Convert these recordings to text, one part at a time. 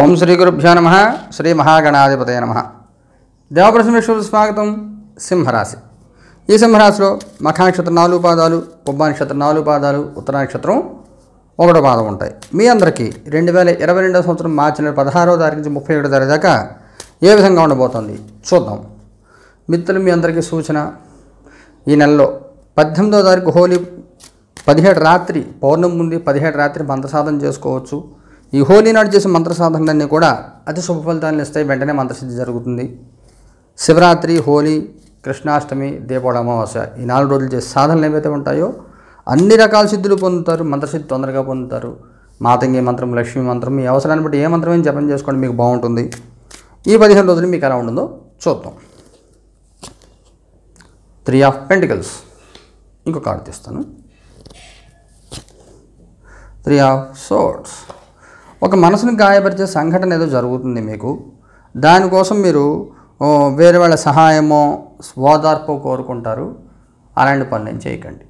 ఓం శ్రీ గురుభ్యో నమ శ్రీ మహాగణాధిపతయ నమ దేవప్రసమేశ్వరు స్వాగతం సింహరాశి ఈ సింహరాశిలో మఖానక్షత్రం నాలుగు పాదాలు నక్షత్రం నాలుగు పాదాలు ఉత్తర నక్షత్రం ఒకటో పాదం ఉంటాయి మీ అందరికీ రెండు వేల ఇరవై రెండవ సంవత్సరం మార్చి నెల పదహారో తారీఖు నుంచి ముప్పై ఏడో తారీఖు దాకా ఏ విధంగా ఉండబోతోంది చూద్దాం మిత్రులు మీ అందరికీ సూచన ఈ నెలలో పద్దెనిమిదో తారీఖు హోలీ పదిహేడు రాత్రి పౌర్ణమి నుండి పదిహేడు రాత్రి మంత్రసాధన చేసుకోవచ్చు ఈ హోలీ నాడు చేసే మంత్రసాధనలన్నీ కూడా అతి శుభ ఫలితాలను ఇస్తాయి వెంటనే మంత్రసిద్ధి జరుగుతుంది శివరాత్రి హోలీ కృష్ణాష్టమి దీపావళి అమావాస్య ఈ నాలుగు రోజులు చేసే సాధనలు ఏవైతే ఉంటాయో అన్ని రకాల సిద్ధులు పొందుతారు మంత్రసిద్ధి తొందరగా పొందుతారు మాతంగి మంత్రం లక్ష్మీ మంత్రం మీ అవసరాన్ని బట్టి ఏ మంత్రమైన జపం చేసుకోండి మీకు బాగుంటుంది ఈ పదిహేను రోజులు మీకు ఎలా ఉంటుందో చూద్దాం త్రీ ఆఫ్ పెంటికల్స్ ఇంకొక కార్డు తీస్తాను త్రీ ఆఫ్ సోర్ట్స్ ఒక మనసుని గాయపరిచే సంఘటన ఏదో జరుగుతుంది మీకు దానికోసం మీరు వేరే వాళ్ళ సహాయమో ఓదార్పో కోరుకుంటారు అలాంటి నేను చేయకండి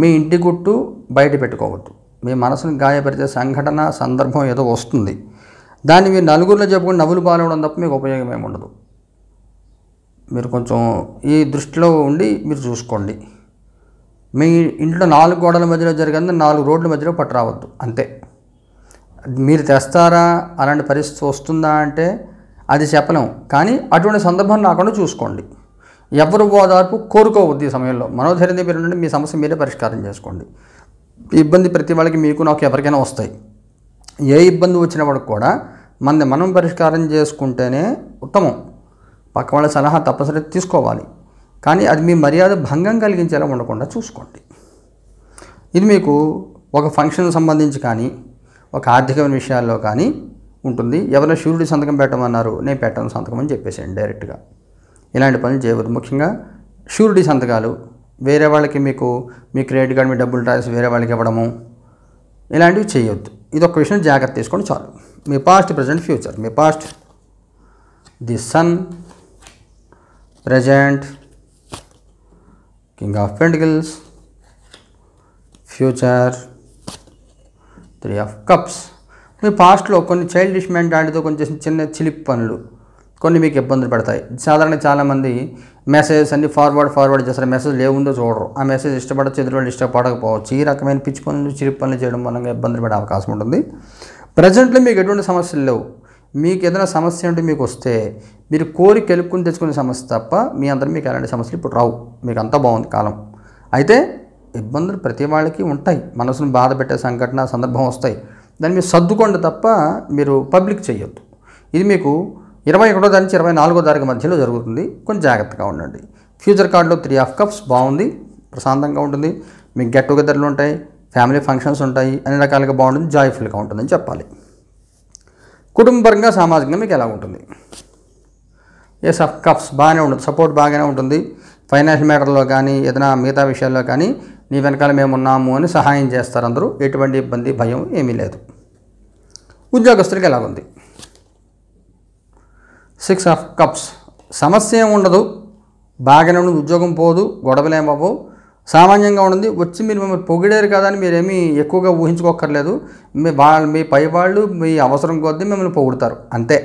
మీ ఇంటి గుట్టు బయట పెట్టుకోవద్దు మీ మనసుని గాయపరిచే సంఘటన సందర్భం ఏదో వస్తుంది దాన్ని మీరు నలుగురిలో చెప్పుకుని నవ్వులు పాలవడం తప్ప మీకు ఉపయోగం ఏమి ఉండదు మీరు కొంచెం ఈ దృష్టిలో ఉండి మీరు చూసుకోండి మీ ఇంట్లో నాలుగు గోడల మధ్యలో జరిగింది నాలుగు రోడ్ల మధ్యలో రావద్దు అంతే మీరు తెస్తారా అలాంటి పరిస్థితి వస్తుందా అంటే అది చెప్పలేము కానీ అటువంటి సందర్భం రాకుండా చూసుకోండి ఎవరు ఓదార్పు కోరుకోవద్దు ఈ సమయంలో మనోధైర్యం పెరిగినట్టు మీ సమస్య మీరే పరిష్కారం చేసుకోండి ఇబ్బంది ప్రతి వాళ్ళకి మీకు నాకు ఎవరికైనా వస్తాయి ఏ ఇబ్బంది వచ్చిన వాడికి కూడా మన మనం పరిష్కారం చేసుకుంటేనే ఉత్తమం పక్క వాళ్ళ సలహా తప్పనిసరి తీసుకోవాలి కానీ అది మీ మర్యాద భంగం కలిగించేలా ఉండకుండా చూసుకోండి ఇది మీకు ఒక ఫంక్షన్ సంబంధించి కానీ ఒక ఆర్థికమైన విషయాల్లో కానీ ఉంటుంది ఎవరైనా సూర్యుడి సంతకం పెట్టమన్నారు నేను పెట్టను సంతకం అని చెప్పేసాను డైరెక్ట్గా ఇలాంటి పనులు చేయవద్దు ముఖ్యంగా షూరిటీ సంతకాలు వేరే వాళ్ళకి మీకు మీ క్రెడిట్ కార్డు మీ డబ్బులు రాసి వేరే వాళ్ళకి ఇవ్వడము ఇలాంటివి చేయవద్దు ఇది ఒక విషయం జాగ్రత్త తీసుకొని చాలు మీ పాస్ట్ ప్రజెంట్ ఫ్యూచర్ మీ past the sun present king of pentacles future three of cups మీ పాస్ట్లో కొన్ని చైల్డ్ డిష్మెంట్ లాంటితో కొంచెం చిన్న చిలిప్ పనులు కొన్ని మీకు ఇబ్బందులు పెడతాయి సాధారణంగా చాలామంది మెసేజెస్ అన్ని ఫార్వర్డ్ ఫార్వర్డ్ చేస్తారు మెసేజ్ లేవుందో చూడరు ఆ మెసేజ్ ఇష్టపడచ్చు వాళ్ళు ఇష్టపడకపోవచ్చు ఈ రకమైన పిచ్చి పనులు చిలిప్ పనులు చేయడం మూలంగా ఇబ్బందులు పడే అవకాశం ఉంటుంది ప్రజెంట్లో మీకు ఎటువంటి సమస్యలు లేవు మీకు ఏదైనా సమస్య అంటే మీకు వస్తే మీరు కోరి కెలుక్కుని తెచ్చుకునే సమస్య తప్ప మీ అందరూ మీకు ఎలాంటి సమస్యలు ఇప్పుడు రావు మీకు అంతా బాగుంది కాలం అయితే ఇబ్బందులు ప్రతి వాళ్ళకి ఉంటాయి మనసును బాధ పెట్టే సంఘటన సందర్భం వస్తాయి దాన్ని మీరు సర్దుకోండి తప్ప మీరు పబ్లిక్ చేయొద్దు ఇది మీకు ఇరవై ఒకటో తారీఖు నుంచి ఇరవై నాలుగో తారీఖు మధ్యలో జరుగుతుంది కొంచెం జాగ్రత్తగా ఉండండి ఫ్యూచర్ కార్డులో త్రీ ఆఫ్ కప్స్ బాగుంది ప్రశాంతంగా ఉంటుంది మీకు గెట్ టుగెదర్లు ఉంటాయి ఫ్యామిలీ ఫంక్షన్స్ ఉంటాయి అన్ని రకాలుగా బాగుంటుంది జాయ్ఫుల్గా ఉంటుందని చెప్పాలి కుటుంబపరంగా సామాజికంగా మీకు ఎలా ఉంటుంది ఎస్ ఆఫ్ కఫ్స్ బాగానే ఉంటుంది సపోర్ట్ బాగానే ఉంటుంది ఫైనాన్షియల్ మ్యాటర్లో కానీ ఏదైనా మిగతా విషయాల్లో కానీ నీ వెనకాల మేము ఉన్నాము అని సహాయం చేస్తారు అందరూ ఎటువంటి ఇబ్బంది భయం ఏమీ లేదు ఉద్యోగస్తులకి ఉంది సిక్స్ ఆఫ్ కప్స్ సమస్య ఏమి ఉండదు బాగానే ఉండదు ఉద్యోగం పోదు గొడవలేమవు సామాన్యంగా ఉండింది వచ్చి మీరు మిమ్మల్ని పొగిడారు కదా అని మీరేమీ ఎక్కువగా ఊహించుకోక్కర్లేదు మీ వాళ్ళ మీ పై వాళ్ళు మీ అవసరం కొద్దీ మిమ్మల్ని పొగుడతారు అంతే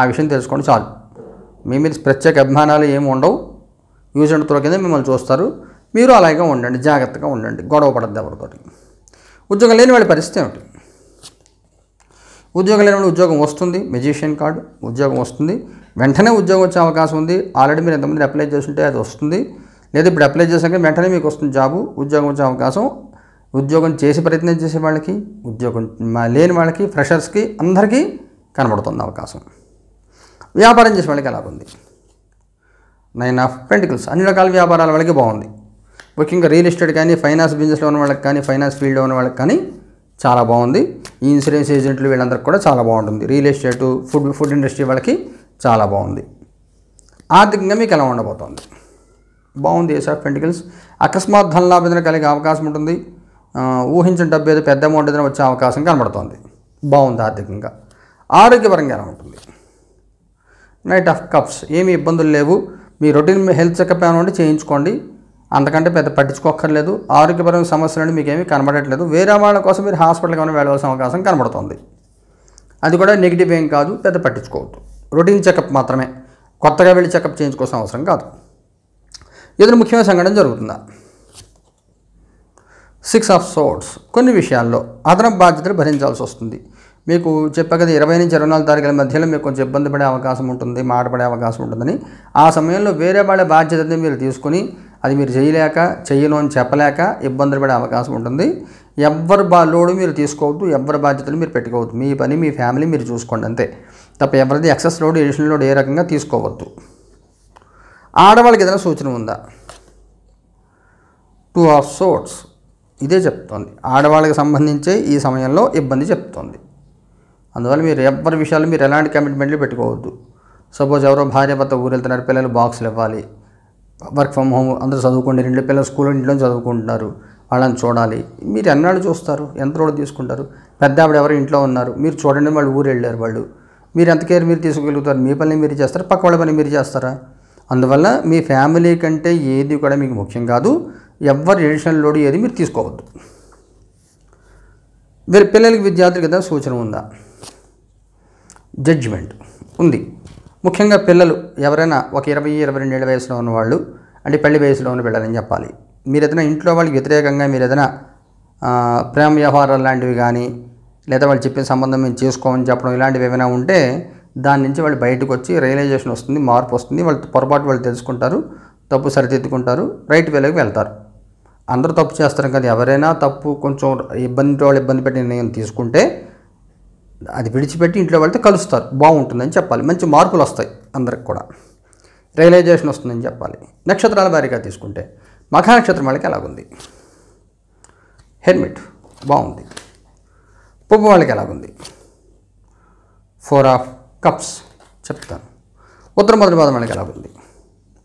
ఆ విషయం తెలుసుకోండి చాలు మీ మీద ప్రత్యేక అభిమానాలు ఏమి ఉండవు యూజ్ అండ్ త్రో కింద మిమ్మల్ని చూస్తారు మీరు అలాగే ఉండండి జాగ్రత్తగా ఉండండి గొడవ పడద్దు ఎవరితోటి ఉద్యోగం లేని వాడి పరిస్థితి ఏమిటి ఉద్యోగం లేని ఉద్యోగం వస్తుంది మెజిషియన్ కార్డు ఉద్యోగం వస్తుంది వెంటనే ఉద్యోగం వచ్చే అవకాశం ఉంది ఆల్రెడీ మీరు ఎంతమంది అప్లై చేస్తుంటే అది వస్తుంది లేదా ఇప్పుడు అప్లై చేసాక వెంటనే మీకు వస్తుంది జాబు ఉద్యోగం వచ్చే అవకాశం ఉద్యోగం చేసి ప్రయత్నం చేసే వాళ్ళకి ఉద్యోగం లేని వాళ్ళకి ఫ్రెషర్స్కి అందరికీ కనబడుతుంది అవకాశం వ్యాపారం చేసే వాళ్ళకి ఎలా ఉంది నైన్ ఆఫ్ పెంటికల్స్ అన్ని రకాల వ్యాపారాల వాళ్ళకి బాగుంది ముఖ్యంగా రియల్ ఎస్టేట్ కానీ ఫైనాన్స్ బిజినెస్లో ఉన్న వాళ్ళకి కానీ ఫైనాన్స్ ఫీల్డ్లో ఉన్న వాళ్ళకి కానీ చాలా బాగుంది ఈ ఇన్సూరెన్స్ ఏజెంట్లు వీళ్ళందరికీ కూడా చాలా బాగుంటుంది real estate food food industry వాళ్ళకి చాలా బాగుంది ఆర్థికంగా మీకు ఎలా ఉండబోతోంది బాగుంది ఏస్ ఆఫ్ పెంటికల్స్ అకస్మాత్ ధనలాభేదన కలిగే అవకాశం ఉంటుంది ఊహించిన డబ్బు ఏదో పెద్ద అమౌంట్ ఏదైనా వచ్చే అవకాశం కనబడుతోంది బాగుంది ఆర్థికంగా ఆరోగ్యపరంగా ఎలా ఉంటుంది నైట్ ఆఫ్ కప్స్ ఏమి ఇబ్బందులు లేవు మీ రొటీన్ హెల్త్ చెకప్ ఏమైనా ఉంటే చేయించుకోండి అంతకంటే పెద్ద పట్టించుకోక్కర్లేదు ఆరోగ్యపరమైన సమస్యలు మీకు ఏమీ కనబడట్లేదు వేరే వాళ్ళ కోసం మీరు హాస్పిటల్కి ఏమైనా వెళ్ళవలసిన అవకాశం కనబడుతుంది అది కూడా నెగిటివ్ ఏం కాదు పెద్ద పట్టించుకోవద్దు రొటీన్ చెకప్ మాత్రమే కొత్తగా వెళ్ళి చెకప్ చేయించుకోవాల్సిన అవసరం కాదు ఏదైనా ముఖ్యమైన సంఘటన జరుగుతుందా సిక్స్ ఆఫ్ సోర్ట్స్ కొన్ని విషయాల్లో అదనపు బాధ్యతలు భరించాల్సి వస్తుంది మీకు చెప్పే కదా ఇరవై నుంచి ఇరవై నాలుగు తారీఖుల మధ్యలో మీకు కొంచెం ఇబ్బంది పడే అవకాశం ఉంటుంది మాటపడే అవకాశం ఉంటుందని ఆ సమయంలో వేరే వాళ్ళ బాధ్యతని మీరు తీసుకుని అది మీరు చేయలేక చేయను అని చెప్పలేక ఇబ్బందులు పడే అవకాశం ఉంటుంది ఎవరి బా లోడు మీరు తీసుకోవద్దు ఎవరి బాధ్యతలు మీరు పెట్టుకోవద్దు మీ పని మీ ఫ్యామిలీ మీరు చూసుకోండి అంతే తప్ప ఎవరిది ఎక్సెస్ లోడ్ ఎడిషనల్ లోడ్ ఏ రకంగా తీసుకోవద్దు ఆడవాళ్ళకి ఏదైనా సూచన ఉందా టూ ఆఫ్ సోట్స్ ఇదే చెప్తోంది ఆడవాళ్ళకి సంబంధించి ఈ సమయంలో ఇబ్బంది చెప్తోంది అందువల్ల మీరు ఎవరి విషయాలు మీరు ఎలాంటి కమిట్మెంట్లు పెట్టుకోవద్దు సపోజ్ ఎవరో భార్య భర్త ఊరెళ్తున్నారు పిల్లలు బాక్సులు ఇవ్వాలి వర్క్ ఫ్రమ్ హోమ్ అందరూ చదువుకోండి రెండు పిల్లలు స్కూల్ ఇంట్లో చదువుకుంటున్నారు వాళ్ళని చూడాలి మీరు ఎన్నాళ్ళు చూస్తారు ఎంత రోజు తీసుకుంటారు పెద్ద ఆవిడ ఎవరు ఇంట్లో ఉన్నారు మీరు చూడండి వాళ్ళు ఊరు వెళ్ళారు వాళ్ళు మీరు ఎంత కేర్ మీరు తీసుకోగలుగుతారు మీ పని మీరు చేస్తారు పక్క వాళ్ళ పని మీరు చేస్తారా అందువల్ల మీ ఫ్యామిలీ కంటే ఏది కూడా మీకు ముఖ్యం కాదు ఎవరి ఎడిషనల్ లోడ్ ఏది మీరు తీసుకోవద్దు మీరు పిల్లలకి విద్యార్థులు ఏదైనా సూచన ఉందా జడ్జిమెంట్ ఉంది ముఖ్యంగా పిల్లలు ఎవరైనా ఒక ఇరవై ఇరవై ఏళ్ళ వయసులో ఉన్నవాళ్ళు అంటే పెళ్లి వయసులో ఉన్న పిల్లలని చెప్పాలి మీరు ఏదైనా ఇంట్లో వాళ్ళకి వ్యతిరేకంగా మీరు ఏదైనా ప్రేమ వ్యవహారాలు లాంటివి కానీ లేదా వాళ్ళు చెప్పిన సంబంధం మేము చేసుకోమని చెప్పడం ఇలాంటివి ఏమైనా ఉంటే దాని నుంచి వాళ్ళు బయటకు వచ్చి రియలైజేషన్ వస్తుంది మార్పు వస్తుంది వాళ్ళు పొరపాటు వాళ్ళు తెలుసుకుంటారు తప్పు సరిదిద్దుకుంటారు రైట్ వేలోకి వెళ్తారు అందరూ తప్పు చేస్తారు కదా ఎవరైనా తప్పు కొంచెం ఇబ్బంది వాళ్ళు ఇబ్బంది పెట్టి నిర్ణయం తీసుకుంటే అది విడిచిపెట్టి ఇంట్లో వెళ్తే కలుస్తారు బాగుంటుందని చెప్పాలి మంచి మార్పులు వస్తాయి అందరికి కూడా రియలైజేషన్ వస్తుందని చెప్పాలి నక్షత్రాల భారీగా తీసుకుంటే మఖ నక్షత్రం వాళ్ళకి ఎలాగుంది హెల్మెట్ బాగుంది పువ్వు వాళ్ళకి ఎలాగుంది ఫోర్ ఆఫ్ కప్స్ చెప్తాను ఉత్తర మొదటి పాదం మనకి ఎలా వెళ్ళి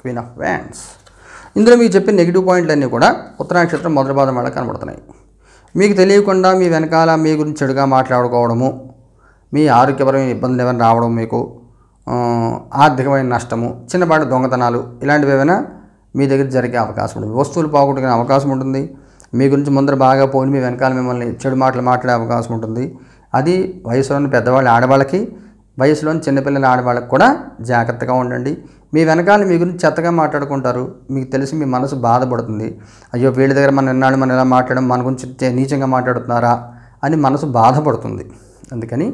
క్వీన్ ఆఫ్ వ్యాండ్స్ ఇందులో మీకు చెప్పిన నెగిటివ్ పాయింట్లన్నీ కూడా ఉత్తర నక్షత్రం మొదటి పాదం వెళ్ళ కనబడుతున్నాయి మీకు తెలియకుండా మీ వెనకాల మీ గురించి చెడుగా మాట్లాడుకోవడము మీ ఆరోగ్యపరమైన ఇబ్బందులు ఏమైనా రావడం మీకు ఆర్థికమైన నష్టము చిన్నపాటి దొంగతనాలు ఇలాంటివి ఏమైనా మీ దగ్గర జరిగే అవకాశం ఉంటుంది వస్తువులు పోగొట్టుకునే అవకాశం ఉంటుంది మీ గురించి ముందర బాగా పోయి మీ వెనకాల మిమ్మల్ని చెడు మాటలు మాట్లాడే అవకాశం ఉంటుంది అది వయసులోని పెద్దవాళ్ళు ఆడవాళ్ళకి వయసులోని చిన్నపిల్లల ఆడవాళ్ళకు కూడా జాగ్రత్తగా ఉండండి మీ వెనకాల మీ గురించి చెత్తగా మాట్లాడుకుంటారు మీకు తెలిసి మీ మనసు బాధపడుతుంది అయ్యో వీళ్ళ దగ్గర మనం ఎన్నాళ్ళు మనం ఎలా మాట్లాడడం మన గురించి నీచంగా మాట్లాడుతున్నారా అని మనసు బాధపడుతుంది అందుకని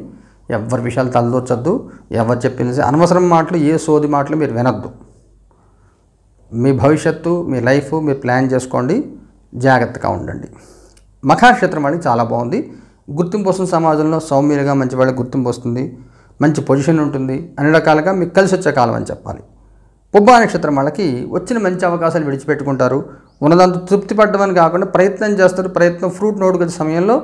ఎవరి విషయాలు తలదూర్చొద్దు ఎవరు చెప్పిన అనవసరం మాటలు ఏ సోది మాటలు మీరు వినొద్దు మీ భవిష్యత్తు మీ లైఫ్ మీరు ప్లాన్ చేసుకోండి జాగ్రత్తగా ఉండండి మఖాక్షేత్రం అనేది చాలా బాగుంది గుర్తింపు వస్తుంది సమాజంలో సౌమ్యులుగా మంచి వాళ్ళకి గుర్తింపు వస్తుంది మంచి పొజిషన్ ఉంటుంది అన్ని రకాలుగా మీకు కలిసి వచ్చే కాలం అని చెప్పాలి పుబ్బా నక్షత్రం వాళ్ళకి వచ్చిన మంచి అవకాశాలు విడిచిపెట్టుకుంటారు ఉన్నదంత తృప్తి పడ్డమని కాకుండా ప్రయత్నం చేస్తారు ప్రయత్నం ఫ్రూట్ నోటుకొచ్చే సమయంలో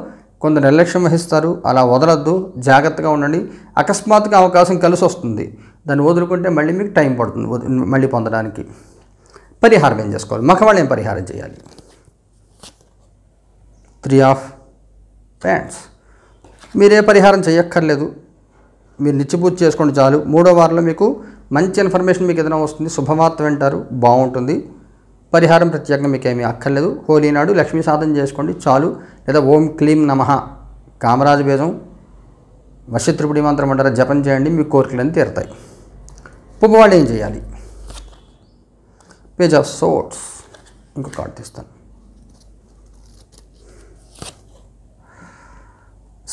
కొంత నిర్లక్ష్యం వహిస్తారు అలా వదలద్దు జాగ్రత్తగా ఉండండి అకస్మాత్తుగా అవకాశం కలిసి వస్తుంది దాన్ని వదులుకుంటే మళ్ళీ మీకు టైం పడుతుంది మళ్ళీ పొందడానికి పరిహారం ఏం చేసుకోవాలి మగవాళ్ళు ఏం పరిహారం చేయాలి త్రీ ఆఫ్ ప్యాంట్స్ మీరే పరిహారం చేయక్కర్లేదు మీరు నిచ్చిపూజ చేసుకోండి చాలు మూడో వారంలో మీకు మంచి ఇన్ఫర్మేషన్ మీకు ఏదైనా వస్తుంది శుభవార్త వింటారు బాగుంటుంది పరిహారం ప్రత్యేకంగా మీకు ఏమీ అక్కర్లేదు హోలీ నాడు లక్ష్మీ సాధన చేసుకోండి చాలు లేదా ఓం క్లీం నమ కామరాజ బేజం వశత్రుపుడి మంత్రం అంటారా జపం చేయండి మీ కోరికలన్నీ తీరుతాయి పుబ్బవాళ్ళు ఏం చేయాలి పేజ్ ఆఫ్ సోట్స్ ఇంకో కార్డు తీస్తాను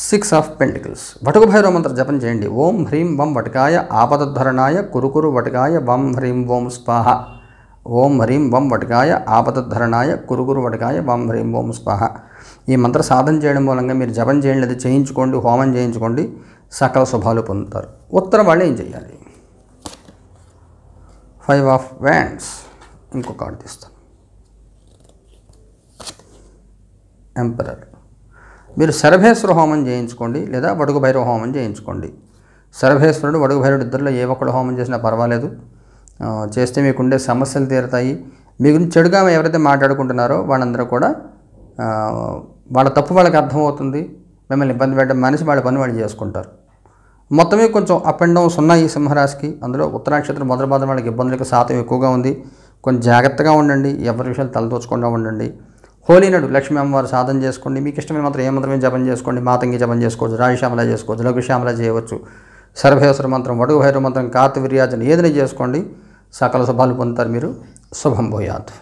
six of pentacles Vatuka Bhairava మంత్ర జపం చేయండి ఓం హ్రీం వం వటకాయ ఆపదధరణాయ కురుకురు వటకాయ వం హ్రీం ఓం స్వాహ ఓం హ్రీం వం వటకాయ ఆపదధరణాయ కురుకురు వటకాయ వం హ్రీం ఓం స్వాహ ఈ మంత్ర సాధన చేయడం మూలంగా మీరు జపం చేయండి అది చేయించుకోండి హోమం చేయించుకోండి సకల శుభాలు పొందుతారు ఉత్తరం వాళ్ళు ఏం చేయాలి ఫైవ్ ఆఫ్ వ్యాండ్స్ ఇంకొక కార్డు తీస్తాను ఎంపరర్ మీరు సర్వేశ్వర హోమం చేయించుకోండి లేదా వడుగు భైరవ హోమం చేయించుకోండి సర్వేశ్వరుడు వడుగు భైరుడు ఇద్దరిలో ఏ ఒక్కడు హోమం చేసినా పర్వాలేదు చేస్తే మీకుండే సమస్యలు తీరుతాయి మీ గురించి చెడుగా ఎవరైతే మాట్లాడుకుంటున్నారో వాళ్ళందరూ కూడా వాళ్ళ తప్పు వాళ్ళకి అర్థమవుతుంది మిమ్మల్ని ఇబ్బంది పెట్టడం మనిషి వాళ్ళ పని వాళ్ళు చేసుకుంటారు మొత్తమే కొంచెం అప్ అండ్ డౌన్ ఉన్నాయి సింహరాశికి అందులో ఉత్తరాక్షత్రం మొదటి బాధ వాళ్ళకి ఇబ్బందులకు శాతం ఎక్కువగా ఉంది కొంచెం జాగ్రత్తగా ఉండండి ఎవరి విషయాలు తలదోచకుండా ఉండండి హోలీ నాడు లక్ష్మీ అమ్మవారు సాధన చేసుకోండి మీకు ఇష్టమైన మాత్రం ఏ మంత్రమే జపం చేసుకోండి మాతంగి జపం చేసుకోవచ్చు రాయిశ్యామల చేసుకోవచ్చు లఘుశ్యామల చేయవచ్చు సర్వేశ్వర మంత్రం వడుగు భైరవ మంత్రం కార్తవీర్యాజన ఏదైనా చేసుకోండి సకల శుభాలు పొందుతారు మీరు శుభం భూయాత్